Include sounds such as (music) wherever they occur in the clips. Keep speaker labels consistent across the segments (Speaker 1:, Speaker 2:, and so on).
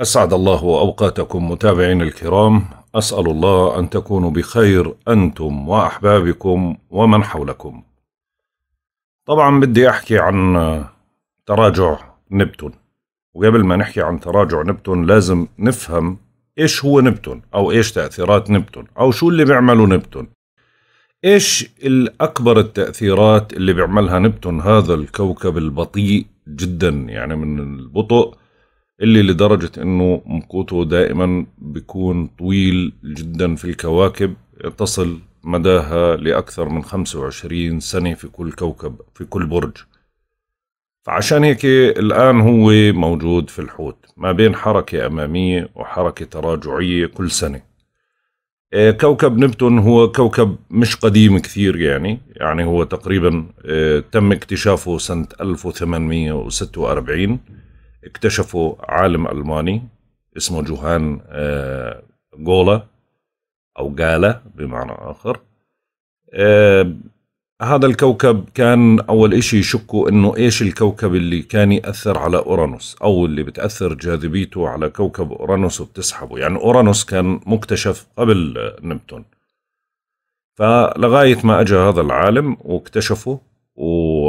Speaker 1: أسعد الله أوقاتكم متابعين الكرام أسأل الله أن تكونوا بخير أنتم وأحبابكم ومن حولكم طبعا بدي أحكي عن تراجع نبتون وقبل ما نحكي عن تراجع نبتون لازم نفهم إيش هو نبتون أو إيش تأثيرات نبتون أو شو اللي بيعمله نبتون إيش الأكبر التأثيرات اللي بيعملها نبتون هذا الكوكب البطيء جدا يعني من البطء اللي لدرجة انه مقوته دائما بيكون طويل جدا في الكواكب تصل مداها لأكثر من 25 سنة في كل كوكب في كل برج فعشان هيك الآن هو موجود في الحوت ما بين حركة أمامية وحركة تراجعية كل سنة إيه، كوكب نبتون هو كوكب مش قديم كثير يعني يعني هو تقريبا إيه، تم اكتشافه سنة 1846 اكتشفوا عالم ألماني اسمه جوهان جولا آه، أو جالا بمعنى آخر آه، هذا الكوكب كان أول إشي يشكوا إنه إيش الكوكب اللي كان يأثر على أورانوس أو اللي بتأثر جاذبيته على كوكب أورانوس وبتسحبه يعني أورانوس كان مكتشف قبل نبتون فلغاية ما أجا هذا العالم واكتشفه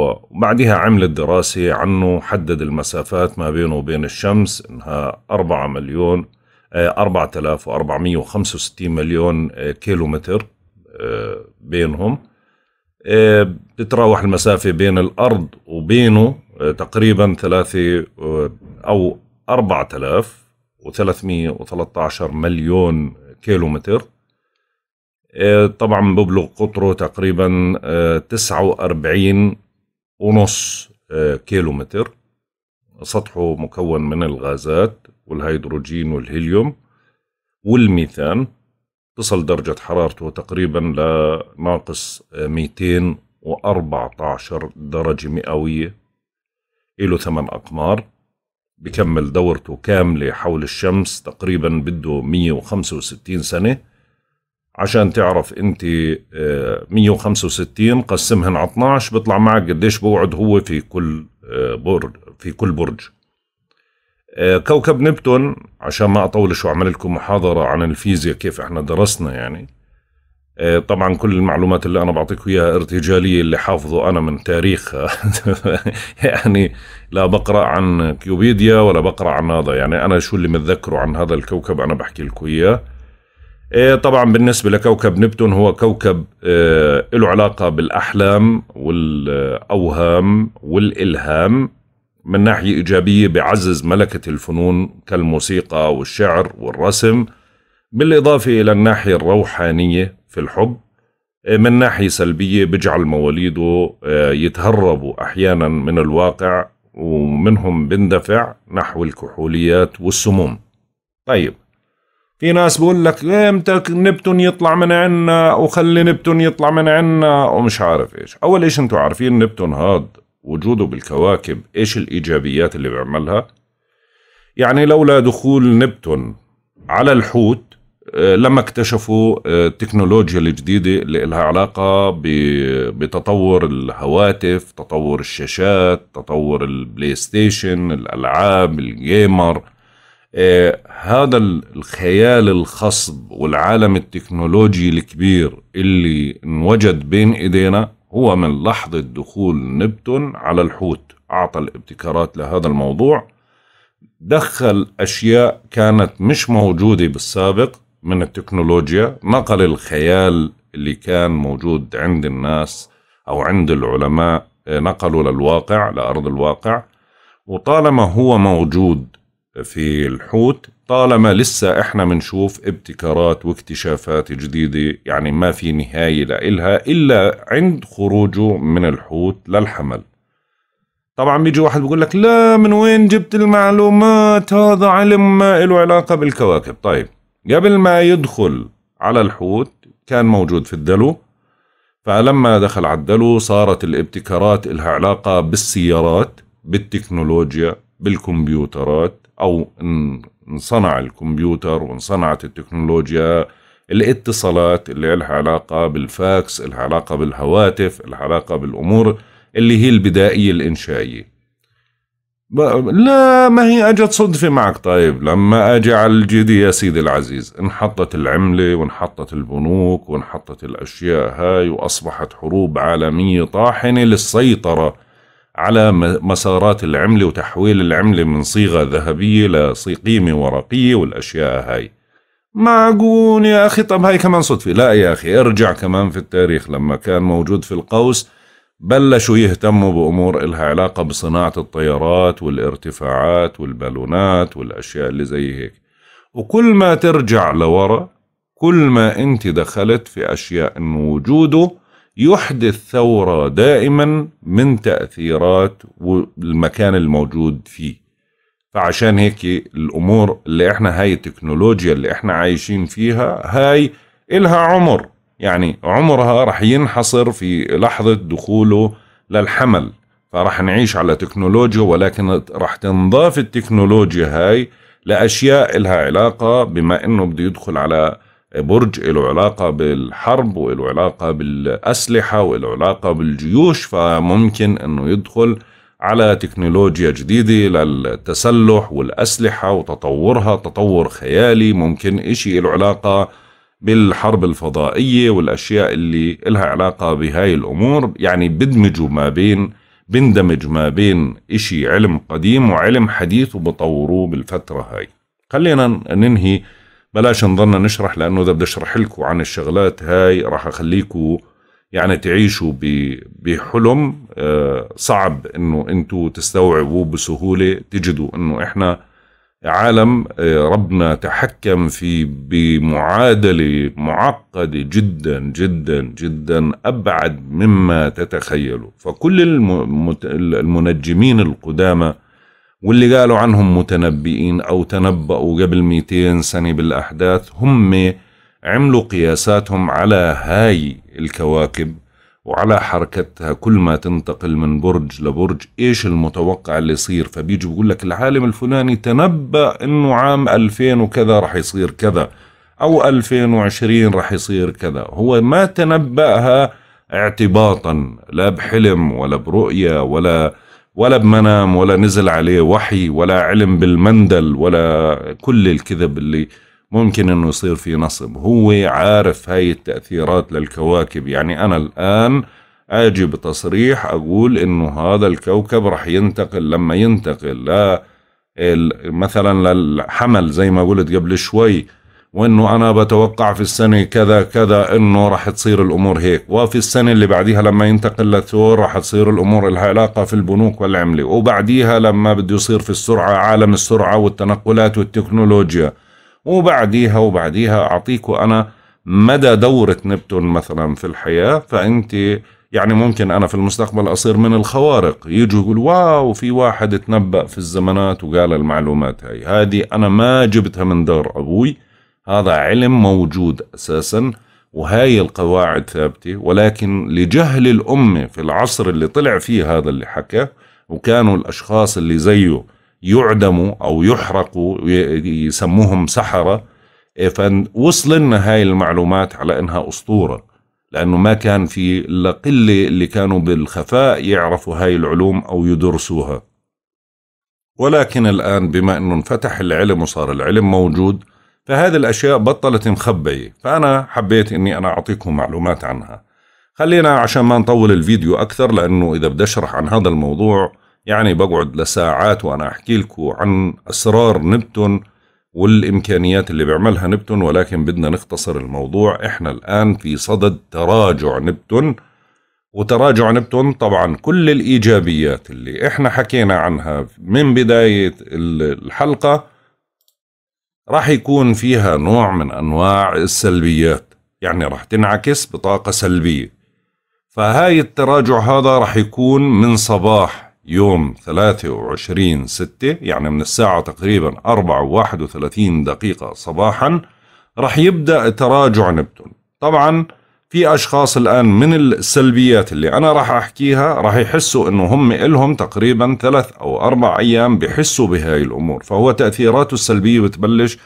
Speaker 1: وبعدها عمل الدراسة عنه حدد المسافات ما بينه وبين الشمس انها 4 مليون 4465 آه، مليون آه، كيلومتر آه، بينهم بتتراوح المسافة بين الأرض وبينه تقريبا ثلاثة أو أربعة آلاف وثلاثمية وثلاثة عشر مليون كيلومتر طبعا ببلغ قطره تقريبا تسعة وأربعين ونص آه, كيلو متر سطحه مكون من الغازات والهيدروجين والهيليوم والميثان تصل درجة حرارته تقريبا لناقص 214 آه, درجة مئوية له ثمان أقمار بكمل دورته كاملة حول الشمس تقريبا بده 165 سنة عشان تعرف انت 165 قسمهن على 12 بيطلع معك قديش بوعد هو في كل آه، برج في كل برج آه، كوكب نبتون عشان ما اطولش واعمل لكم محاضره عن الفيزياء كيف احنا درسنا يعني آه، طبعا كل المعلومات اللي انا بعطيكم اياها ارتجاليه اللي حافظه انا من تاريخ (laughs) يعني لا بقرا عن كيوبيديا ولا بقرا عن هذا يعني انا شو اللي متذكره عن هذا الكوكب انا بحكي لكم اياه إيه، طبعا بالنسبة لكوكب نبتون هو كوكب إيه، له علاقة بالأحلام والأوهام والإلهام من ناحية إيجابية بعزز ملكة الفنون كالموسيقى والشعر والرسم بالإضافة إلى الناحية الروحانية في الحب إيه، من ناحية سلبية بجعل مواليده يتهربوا أحيانا من الواقع ومنهم بندفع نحو الكحوليات والسموم طيب في ناس بقول لك امتى نبتون يطلع من عنا وخلي نبتون يطلع من عنا ومش عارف ايش اول ايش انتم عارفين نبتون هاد وجوده بالكواكب ايش الايجابيات اللي بيعملها يعني لولا دخول نبتون على الحوت آه، لما اكتشفوا التكنولوجيا آه، الجديدة اللي لها علاقة بتطور الهواتف تطور الشاشات تطور البلاي ستيشن الألعاب الجيمر آه، هذا الخيال الخصب والعالم التكنولوجي الكبير اللي انوجد بين ايدينا هو من لحظة دخول نبتون على الحوت أعطى الابتكارات لهذا الموضوع دخل أشياء كانت مش موجودة بالسابق من التكنولوجيا نقل الخيال اللي كان موجود عند الناس أو عند العلماء آه، نقلوا للواقع لأرض الواقع وطالما هو موجود في الحوت طالما لسه احنا بنشوف ابتكارات واكتشافات جديدة يعني ما في نهاية لإلها إلا عند خروجه من الحوت للحمل طبعا بيجي واحد بيقول لك لا من وين جبت المعلومات هذا علم ما له علاقة بالكواكب طيب قبل ما يدخل على الحوت كان موجود في الدلو فلما دخل على الدلو صارت الابتكارات لها علاقة بالسيارات بالتكنولوجيا بالكمبيوترات أو انصنع الكمبيوتر وانصنعت التكنولوجيا الاتصالات اللي لها علاقة بالفاكس لها علاقة بالهواتف لها علاقة بالأمور اللي هي البدائية الإنشائية لا ما هي اجت صدفه معك طيب لما اجى على الجدي يا سيدي العزيز انحطت العمله وانحطت البنوك وانحطت الاشياء هاي واصبحت حروب عالميه طاحنه للسيطره على مسارات العملة وتحويل العملة من صيغة ذهبية لقيمة ورقية والأشياء هاي معقول يا أخي طب هاي كمان صدفة لا يا أخي ارجع كمان في التاريخ لما كان موجود في القوس بلشوا يهتموا بأمور إلها علاقة بصناعة الطيارات والارتفاعات والبالونات والأشياء اللي زي هيك وكل ما ترجع لورا كل ما انت دخلت في أشياء انه وجوده يحدث ثورة دائما من تأثيرات المكان الموجود فيه فعشان هيك الأمور اللي احنا هاي التكنولوجيا اللي احنا عايشين فيها هاي إلها عمر يعني عمرها رح ينحصر في لحظة دخوله للحمل فرح نعيش على تكنولوجيا ولكن رح تنضاف التكنولوجيا هاي لأشياء إلها علاقة بما إنه بده يدخل على برج له علاقة بالحرب وله علاقة بالأسلحة وله علاقة بالجيوش فممكن أنه يدخل على تكنولوجيا جديدة للتسلح والأسلحة وتطورها تطور خيالي ممكن إشي له علاقة بالحرب الفضائية والأشياء اللي إلها علاقة بهاي الأمور يعني بدمجوا ما بين بندمج ما بين إشي علم قديم وعلم حديث وبطوروه بالفترة هاي خلينا ننهي بلاش نضلنا نشرح لانه اذا بدي اشرح لكم عن الشغلات هاي راح اخليكم يعني تعيشوا بحلم آه، صعب انه انتم تستوعبوه بسهوله تجدوا انه احنا عالم آه، ربنا تحكم فيه بمعادله معقده جدا جدا جدا ابعد مما تتخيلوا فكل المنجمين القدامى واللي قالوا عنهم متنبئين أو تنبأوا قبل 200 سنة بالأحداث هم عملوا قياساتهم على هاي الكواكب وعلى حركتها كل ما تنتقل من برج لبرج ايش المتوقع اللي يصير فبيجي بيقول لك العالم الفلاني تنبأ انه عام 2000 وكذا رح يصير كذا او 2020 رح يصير كذا هو ما تنبأها اعتباطا لا بحلم ولا برؤية ولا ولا بمنام ولا نزل عليه وحي ولا علم بالمندل ولا كل الكذب اللي ممكن انه يصير في نصب هو عارف هاي التأثيرات للكواكب يعني انا الان اجي بتصريح اقول انه هذا الكوكب رح ينتقل لما ينتقل لا مثلا للحمل زي ما قلت قبل شوي وانه انا بتوقع في السنه كذا كذا انه راح تصير الامور هيك وفي السنه اللي بعديها لما ينتقل للثور راح تصير الامور لها علاقه في البنوك والعمله وبعديها لما بده يصير في السرعه عالم السرعه والتنقلات والتكنولوجيا وبعديها وبعديها اعطيكم انا مدى دوره نبتون مثلا في الحياه فانت يعني ممكن انا في المستقبل اصير من الخوارق يجوا يقول واو في واحد تنبأ في الزمانات وقال المعلومات هاي هذه انا ما جبتها من دار ابوي هذا علم موجود أساساً وهاي القواعد ثابتة ولكن لجهل الأمة في العصر اللي طلع فيه هذا اللي حكى وكانوا الأشخاص اللي زيه يعدموا أو يحرقوا يسموهم سحرة إيه، فوصل لنا هاي المعلومات على إنها أسطورة لأنه ما كان في إلا قلة اللي كانوا بالخفاء يعرفوا هاي العلوم أو يدرسوها ولكن الآن بما أنه انفتح العلم وصار العلم موجود فهذه الأشياء بطلت مخبية فأنا حبيت أني أنا أعطيكم معلومات عنها خلينا عشان ما نطول الفيديو أكثر لأنه إذا بدي أشرح عن هذا الموضوع يعني بقعد لساعات وأنا أحكي لكم عن أسرار نبتون والإمكانيات اللي بيعملها نبتون ولكن بدنا نختصر الموضوع إحنا الآن في صدد تراجع نبتون وتراجع نبتون طبعا كل الإيجابيات اللي إحنا حكينا عنها من بداية الحلقة راح يكون فيها نوع من أنواع السلبيات يعني راح تنعكس بطاقة سلبية فهاي التراجع هذا راح يكون من صباح يوم 23 ستة يعني من الساعة تقريبا 4 31 دقيقة صباحا راح يبدأ تراجع نبتون طبعا في اشخاص الان من السلبيات اللي انا راح احكيها راح يحسوا انه هم الهم تقريبا ثلاث او اربع ايام بحسوا بهاي الامور فهو تاثيراته السلبيه بتبلش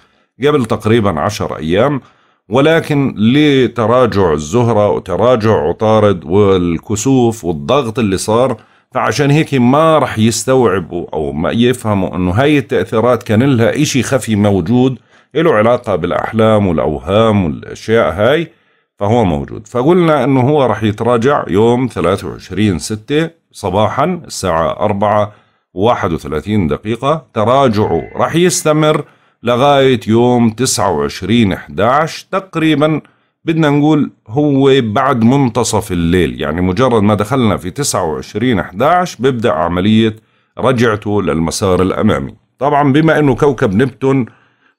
Speaker 1: قبل تقريبا عشر ايام ولكن لتراجع الزهرة وتراجع عطارد والكسوف والضغط اللي صار فعشان هيك ما رح يستوعبوا أو ما يفهموا أنه هاي التأثيرات كان لها إشي خفي موجود له علاقة بالأحلام والأوهام والأشياء هاي فهو موجود فقلنا أنه هو راح يتراجع يوم 23 6 صباحا الساعة 4 31 دقيقة تراجعه راح يستمر لغاية يوم 29 11 تقريبا بدنا نقول هو بعد منتصف الليل يعني مجرد ما دخلنا في 29 11 بيبدأ عملية رجعته للمسار الأمامي طبعا بما أنه كوكب نبتون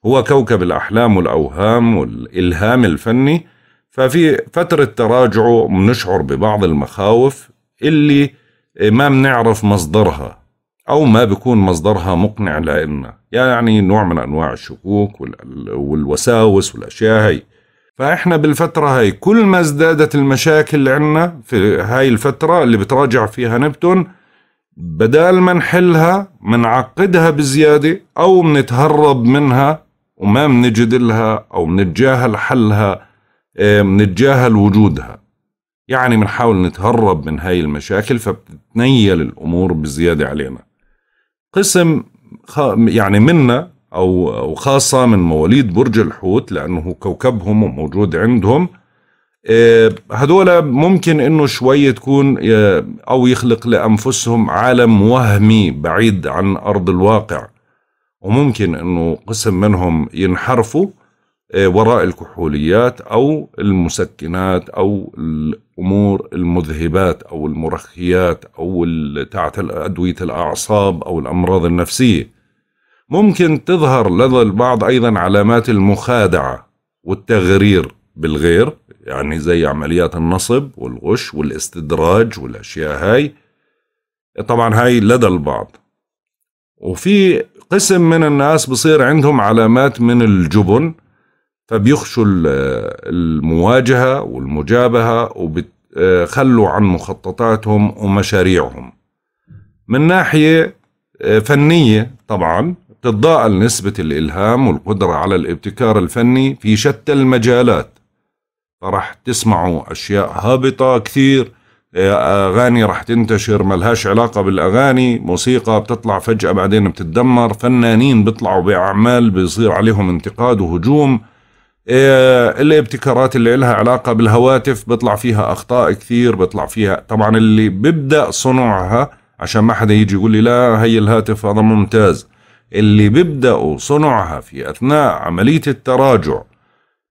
Speaker 1: هو كوكب الأحلام والأوهام والإلهام الفني ففي فترة تراجعه بنشعر ببعض المخاوف اللي ما بنعرف مصدرها أو ما بيكون مصدرها مقنع لنا يعني نوع من أنواع الشكوك والوساوس والأشياء هي فإحنا بالفترة هاي كل ما ازدادت المشاكل عنا في هاي الفترة اللي بتراجع فيها نبتون بدال ما نحلها منعقدها بزيادة أو منتهرب منها وما منجد لها أو منتجاهل حلها نتجاهل وجودها يعني بنحاول نتهرب من هاي المشاكل فبتتنيل الأمور بزيادة علينا قسم يعني منا أو, خاصة من مواليد برج الحوت لأنه كوكبهم وموجود عندهم هدول ممكن انه شوي تكون او يخلق لانفسهم عالم وهمي بعيد عن ارض الواقع وممكن انه قسم منهم ينحرفوا آه، وراء الكحوليات او المسكنات او الامور المذهبات او المرخيات او تاعت ادويه الاعصاب او الامراض النفسيه ممكن تظهر لدى البعض ايضا علامات المخادعه والتغرير بالغير يعني زي عمليات النصب والغش والاستدراج والاشياء هاي طبعا هاي لدى البعض وفي قسم من الناس بصير عندهم علامات من الجبن فبيخشوا المواجهة والمجابهة وبتخلوا آه، عن مخططاتهم ومشاريعهم من ناحية آه، فنية طبعا تتضاءل نسبة الإلهام والقدرة على الابتكار الفني في شتى المجالات فرح تسمعوا أشياء هابطة كثير آه، أغاني رح تنتشر ملهاش علاقة بالأغاني موسيقى بتطلع فجأة بعدين بتتدمر فنانين بيطلعوا بأعمال بيصير عليهم انتقاد وهجوم إيه، الابتكارات اللي لها علاقة بالهواتف بيطلع فيها أخطاء كثير بيطلع فيها طبعا اللي بيبدأ صنعها عشان ما حدا يجي يقول لي لا هي الهاتف هذا ممتاز اللي بيبدأوا صنعها في أثناء عملية التراجع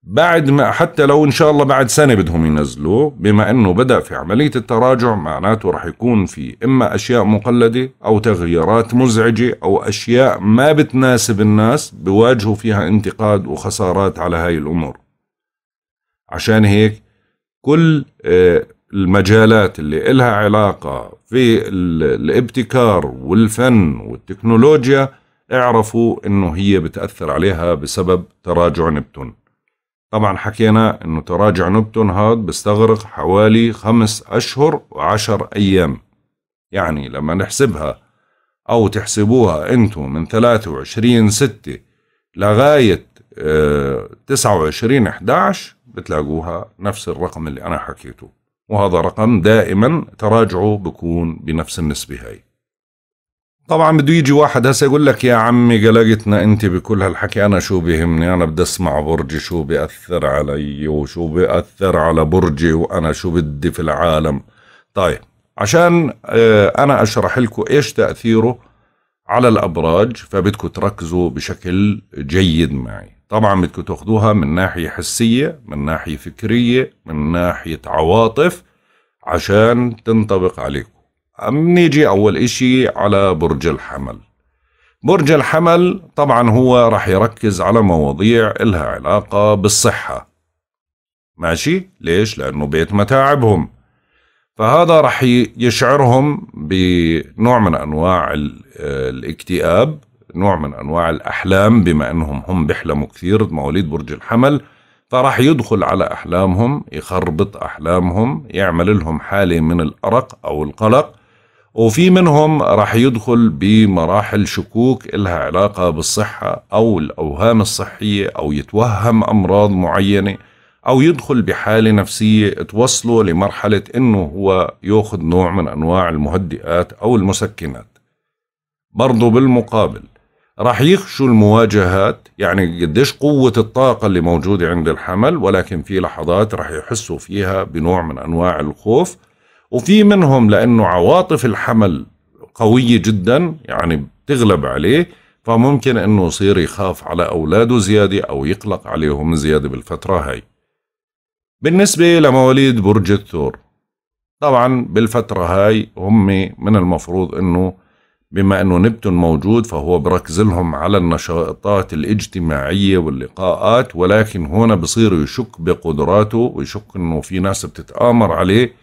Speaker 1: بعد ما حتى لو ان شاء الله بعد سنه بدهم ينزلوه بما انه بدا في عمليه التراجع معناته رح يكون في اما اشياء مقلده او تغييرات مزعجه او اشياء ما بتناسب الناس بواجهوا فيها انتقاد وخسارات على هاي الامور عشان هيك كل آه، المجالات اللي إلها علاقة في الابتكار والفن والتكنولوجيا اعرفوا انه هي بتأثر عليها بسبب تراجع نبتون طبعا حكينا أنه تراجع نبتون هاد بيستغرق حوالي خمس أشهر وعشر أيام يعني لما نحسبها أو تحسبوها أنتم من 23 ستة لغاية 29 آه، 11 بتلاقوها نفس الرقم اللي أنا حكيته وهذا رقم دائما تراجعه بكون بنفس النسبة هاي طبعا بده يجي واحد هسه يقول لك يا عمي قلقتنا انت بكل هالحكي انا شو بيهمني انا بدي اسمع برجي شو بياثر علي وشو بياثر على برجي وانا شو بدي في العالم طيب عشان آه، انا اشرح لكم ايش تاثيره على الابراج فبدكم تركزوا بشكل جيد معي طبعا بدكم تاخذوها من ناحيه حسيه من ناحيه فكريه من ناحيه عواطف عشان تنطبق عليكم عم نيجي أول إشي على برج الحمل برج الحمل طبعا هو رح يركز على مواضيع إلها علاقة بالصحة ماشي؟ ليش؟ لأنه بيت متاعبهم فهذا رح يشعرهم بنوع من أنواع الاكتئاب نوع من أنواع الأحلام بما أنهم هم بيحلموا كثير مواليد برج الحمل فراح يدخل على أحلامهم يخربط أحلامهم يعمل لهم حالة من الأرق أو القلق وفي منهم راح يدخل بمراحل شكوك إلها علاقة بالصحة أو الأوهام الصحية أو يتوهم أمراض معينة أو يدخل بحالة نفسية توصله لمرحلة إنه هو يأخذ نوع من أنواع المهدئات أو المسكنات برضو بالمقابل راح يخشوا المواجهات يعني قديش قوة الطاقة اللي موجودة عند الحمل ولكن في لحظات راح يحسوا فيها بنوع من أنواع الخوف وفي منهم لأنه عواطف الحمل قوية جدا يعني بتغلب عليه فممكن أنه يصير يخاف على أولاده زيادة أو يقلق عليهم زيادة بالفترة هاي بالنسبة لمواليد برج الثور طبعا بالفترة هاي هم من المفروض أنه بما أنه نبتون موجود فهو بركز لهم على النشاطات الاجتماعية واللقاءات ولكن هنا بصير يشك بقدراته ويشك أنه في ناس بتتآمر عليه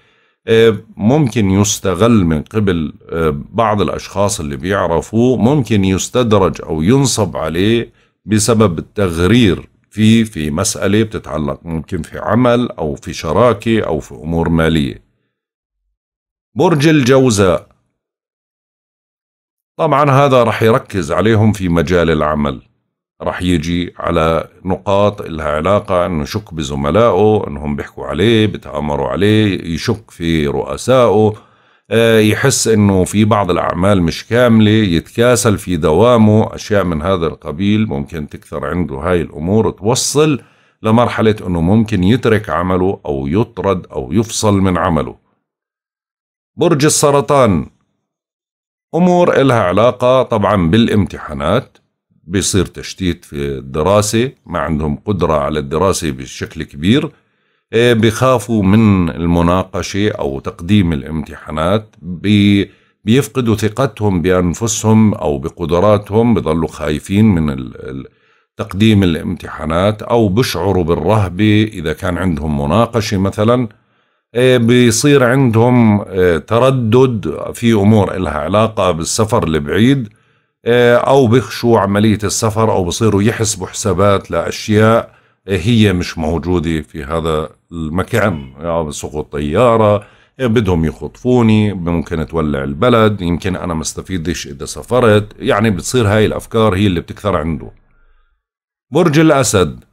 Speaker 1: ممكن يستغل من قبل آه، بعض الأشخاص اللي بيعرفوه ممكن يستدرج أو ينصب عليه بسبب التغرير في في مسألة بتتعلق ممكن في عمل أو في شراكة أو في أمور مالية برج الجوزاء طبعا هذا رح يركز عليهم في مجال العمل رح يجي على نقاط لها علاقة أنه يشك بزملائه أنهم بيحكوا عليه بتآمروا عليه يشك في رؤسائه آه، يحس أنه في بعض الأعمال مش كاملة يتكاسل في دوامه أشياء من هذا القبيل ممكن تكثر عنده هاي الأمور توصل لمرحلة أنه ممكن يترك عمله أو يطرد أو يفصل من عمله برج السرطان أمور إلها علاقة طبعا بالامتحانات بيصير تشتيت في الدراسة ما عندهم قدرة على الدراسة بشكل كبير إيه، بخافوا من المناقشة أو تقديم الامتحانات بي بيفقدوا ثقتهم بأنفسهم أو بقدراتهم بضلوا خايفين من تقديم الامتحانات أو بشعروا بالرهبة إذا كان عندهم مناقشة مثلا إيه، بيصير عندهم إيه، تردد في أمور إلها علاقة بالسفر البعيد آه، او بيخشوا عمليه السفر او بصيروا يحسبوا حسابات لاشياء آه، هي مش موجوده في هذا المكان يعني سقوط طياره آه، بدهم يخطفوني ممكن تولع البلد يمكن انا ما استفيدش اذا سافرت يعني بتصير هاي الافكار هي اللي بتكثر عنده برج الاسد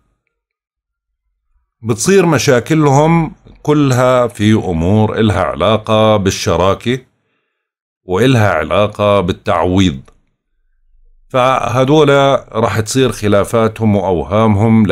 Speaker 1: بتصير مشاكلهم كلها في امور إلها علاقه بالشراكه وإلها علاقه بالتعويض فهذول راح تصير خلافاتهم واوهامهم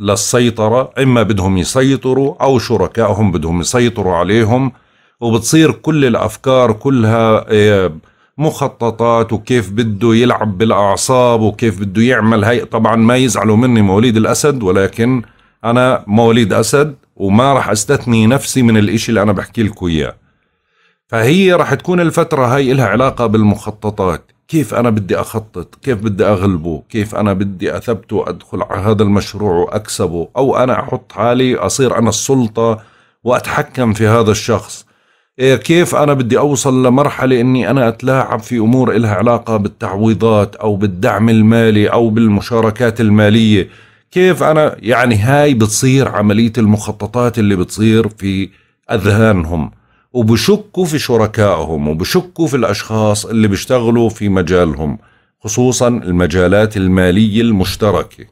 Speaker 1: للسيطره اما بدهم يسيطروا او شركائهم بدهم يسيطروا عليهم وبتصير كل الافكار كلها إيه، مخططات وكيف بده يلعب بالاعصاب وكيف بده يعمل هي طبعا ما يزعلوا مني مواليد الاسد ولكن انا مواليد اسد وما راح استثني نفسي من الاشي اللي انا بحكي لكم اياه فهي راح تكون الفتره هاي لها علاقه بالمخططات كيف أنا بدي أخطط كيف بدي أغلبه كيف أنا بدي أثبته أدخل على هذا المشروع وأكسبه أو أنا أحط حالي أصير أنا السلطة وأتحكم في هذا الشخص إيه، كيف أنا بدي أوصل لمرحلة أني أنا أتلاعب في أمور إلها علاقة بالتعويضات أو بالدعم المالي أو بالمشاركات المالية كيف أنا يعني هاي بتصير عملية المخططات اللي بتصير في أذهانهم وبشكوا في شركائهم وبشكوا في الأشخاص اللي بيشتغلوا في مجالهم خصوصا المجالات المالية المشتركة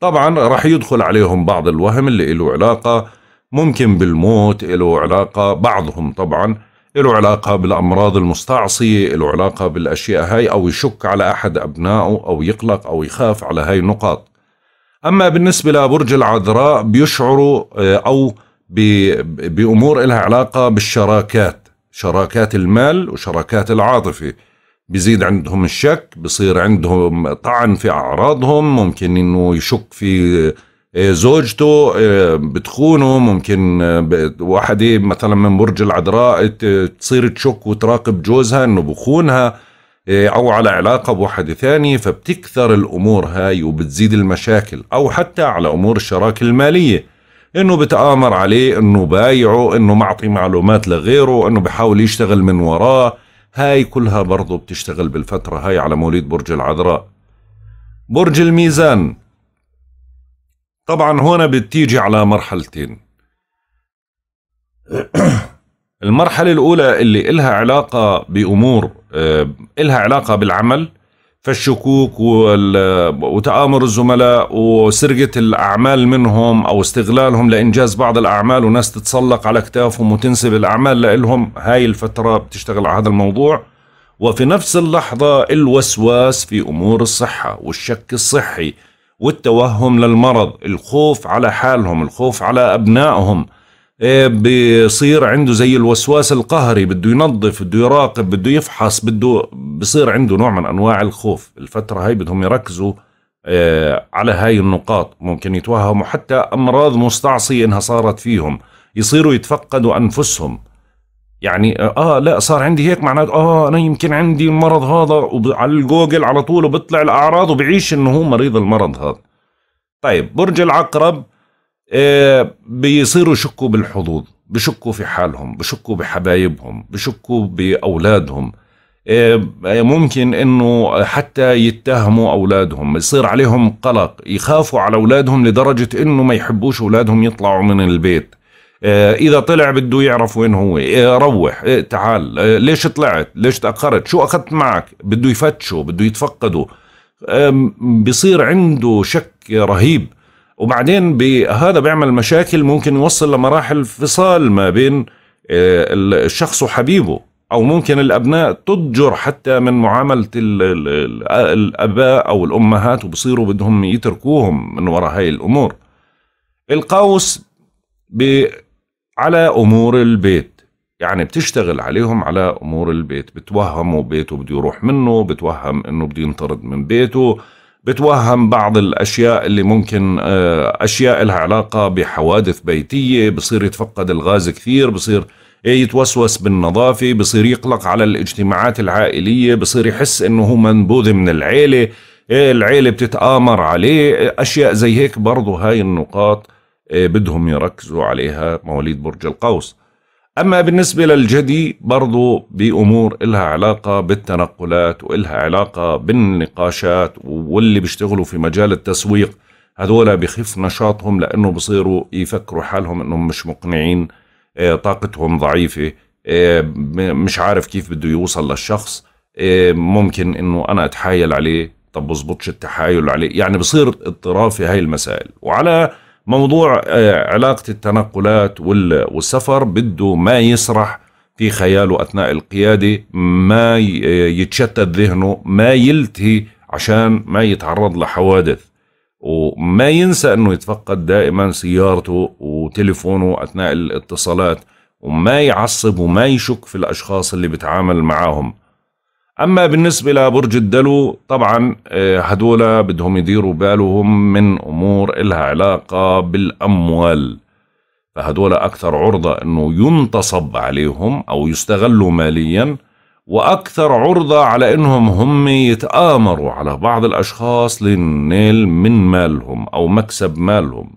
Speaker 1: طبعا رح يدخل عليهم بعض الوهم اللي له علاقة ممكن بالموت له علاقة بعضهم طبعا له علاقة بالأمراض المستعصية له علاقة بالأشياء هاي أو يشك على أحد أبنائه أو يقلق أو يخاف على هاي النقاط أما بالنسبة لبرج العذراء بيشعروا آه، أو بأمور لها علاقة بالشراكات شراكات المال وشراكات العاطفة بزيد عندهم الشك بصير عندهم طعن في أعراضهم ممكن إنه يشك في آه، زوجته آه، بتخونه ممكن آه، واحدة مثلا من برج العذراء تصير تشك وتراقب جوزها انه بخونها او على علاقة بواحدة ثانية فبتكثر الامور هاي وبتزيد المشاكل او حتى على امور الشراكة المالية انه بتآمر عليه انه بايعه انه معطي معلومات لغيره انه بحاول يشتغل من وراه هاي كلها برضه بتشتغل بالفترة هاي على مواليد برج العذراء برج الميزان طبعا هنا بتيجي على مرحلتين (clears throat) المرحلة الأولى اللي إلها علاقة بأمور آه، إلها علاقة بالعمل فالشكوك وتآمر الزملاء وسرقة الأعمال منهم أو استغلالهم لإنجاز بعض الأعمال وناس تتسلق على أكتافهم وتنسب الأعمال لإلهم هاي الفترة بتشتغل على هذا الموضوع وفي نفس اللحظة الوسواس في أمور الصحة والشك الصحي والتوهم للمرض الخوف على حالهم الخوف على أبنائهم إيه، بصير عنده زي الوسواس القهري بده ينظف بده يراقب بده يفحص بده بصير عنده نوع من انواع الخوف الفتره هاي بدهم يركزوا إيه، على هاي النقاط ممكن يتوهموا حتى امراض مستعصيه انها صارت فيهم يصيروا يتفقدوا انفسهم يعني اه لا صار عندي هيك معناته اه انا يمكن عندي المرض هذا وعلى الجوجل على طول وبطلع الاعراض وبعيش انه هو مريض المرض هذا طيب برج العقرب آه، بيصيروا يشكوا بالحظوظ بشكوا في حالهم بشكوا بحبايبهم بشكوا بأولادهم آه، آه، ممكن انه حتى يتهموا اولادهم يصير عليهم قلق يخافوا على اولادهم لدرجه انه ما يحبوش اولادهم يطلعوا من البيت اذا طلع بده يعرف وين هو روح تعال ليش طلعت ليش تاخرت شو اخذت معك بده يفتشوا بده يتفقدوا بصير عنده شك رهيب وبعدين هذا بيعمل مشاكل ممكن يوصل لمراحل فصال ما بين آه، الشخص وحبيبه أو ممكن الأبناء تضجر حتى من معاملة الأباء أو الأمهات وبصيروا بدهم يتركوهم من وراء هاي الأمور القوس على أمور البيت يعني بتشتغل عليهم على أمور البيت بتوهموا بيته بده يروح منه بتوهم أنه بده ينطرد من بيته بتوهم بعض الأشياء اللي ممكن آه، أشياء لها علاقة بحوادث بيتية بصير يتفقد الغاز كثير بصير يتوسوس بالنظافة بصير يقلق على الاجتماعات العائلية بصير يحس انه هو منبوذ من العيلة إيه، العيلة بتتآمر عليه أشياء زي هيك برضو هاي النقاط آه، بدهم يركزوا عليها مواليد برج القوس أما بالنسبة للجدي برضو بأمور إلها علاقة بالتنقلات وإلها علاقة بالنقاشات واللي بيشتغلوا في مجال التسويق هذولا بخف نشاطهم لأنه بصيروا يفكروا حالهم أنهم مش مقنعين آه، طاقتهم ضعيفة آه، مش عارف كيف بده يوصل للشخص آه، ممكن أنه أنا أتحايل عليه طب بزبطش التحايل عليه يعني بصير اضطراب في هاي المسائل وعلى موضوع آه، علاقة التنقلات والسفر بده ما يسرح في خياله أثناء القيادة ما آه، يتشتت ذهنه ما يلتهي عشان ما يتعرض لحوادث وما ينسى أنه يتفقد دائما سيارته وتليفونه أثناء الاتصالات وما يعصب وما يشك في الأشخاص اللي بتعامل معاهم اما بالنسبه لبرج الدلو طبعا آه، هدول بدهم يديروا بالهم من امور إلها علاقه بالاموال فهدول اكثر عرضه انه ينتصب عليهم او يستغلوا ماليا واكثر عرضه على انهم هم يتامروا على بعض الاشخاص للنيل من مالهم او مكسب مالهم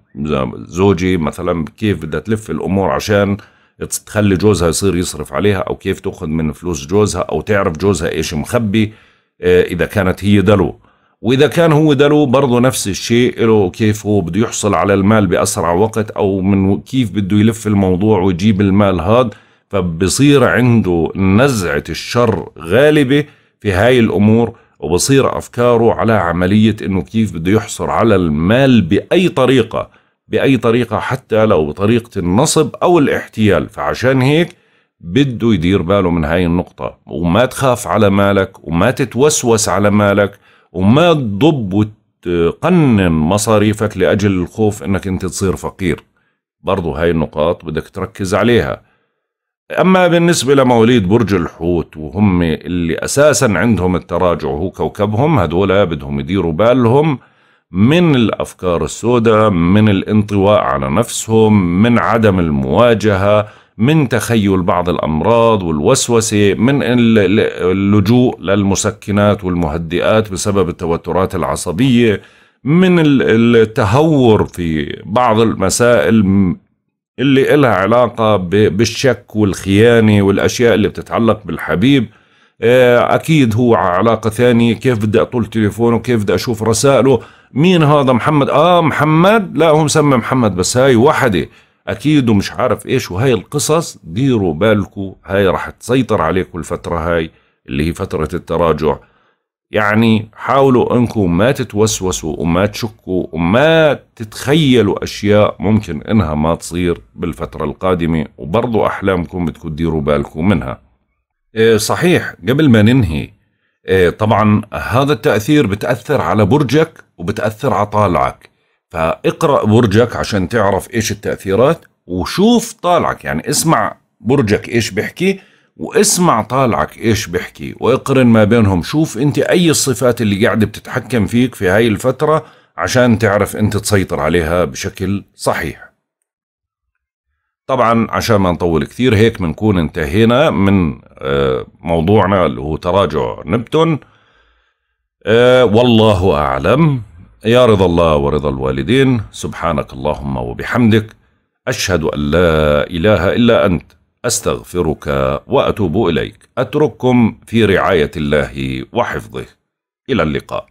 Speaker 1: زوجي مثلا كيف بدها تلف الامور عشان تخلي جوزها يصير يصرف عليها او كيف تاخذ من فلوس جوزها او تعرف جوزها ايش مخبي آه، اذا كانت هي دلو واذا كان هو دلو برضه نفس الشيء له كيف هو بده يحصل على المال باسرع وقت او من كيف بده يلف الموضوع ويجيب المال هذا فبصير عنده نزعه الشر غالبه في هاي الامور وبصير افكاره على عمليه انه كيف بده يحصل على المال باي طريقه بأي طريقة حتى لو بطريقة النصب أو الاحتيال فعشان هيك بده يدير باله من هاي النقطة وما تخاف على مالك وما تتوسوس على مالك وما تضب وتقنن مصاريفك لأجل الخوف أنك أنت تصير فقير برضو هاي النقاط بدك تركز عليها أما بالنسبة لمواليد برج الحوت وهم اللي أساسا عندهم التراجع هو كوكبهم هدول بدهم يديروا بالهم من الأفكار السوداء من الانطواء على نفسهم من عدم المواجهة من تخيل بعض الأمراض والوسوسة من اللجوء للمسكنات والمهدئات بسبب التوترات العصبية من التهور في بعض المسائل اللي إلها علاقة بالشك والخيانة والأشياء اللي بتتعلق بالحبيب آه، اكيد هو علاقه ثانيه كيف بدي اطول تليفونه كيف بدي اشوف رسائله مين هذا محمد اه محمد لا هو مسمي محمد بس هاي وحده اكيد ومش عارف ايش وهي القصص ديروا بالكم هاي رح تسيطر عليكم الفتره هاي اللي هي فتره التراجع يعني حاولوا انكم ما تتوسوسوا وما تشكوا وما تتخيلوا اشياء ممكن انها ما تصير بالفتره القادمه وبرضو احلامكم بدكم تديروا بالكم منها آه، صحيح قبل ما ننهي آه، طبعا هذا التأثير بتأثر على برجك وبتأثر على طالعك فاقرأ برجك عشان تعرف إيش التأثيرات وشوف طالعك يعني اسمع برجك إيش بحكي واسمع طالعك إيش بحكي واقرن ما بينهم شوف أنت أي الصفات اللي قاعدة بتتحكم فيك في هاي الفترة عشان تعرف أنت تسيطر عليها بشكل صحيح طبعا عشان ما نطول كثير هيك بنكون انتهينا من آه، موضوعنا اللي هو تراجع نبتون آه، والله أعلم يا رضا الله ورضا الوالدين سبحانك اللهم وبحمدك أشهد أن لا إله إلا أنت أستغفرك وأتوب إليك أترككم في رعاية الله وحفظه إلى اللقاء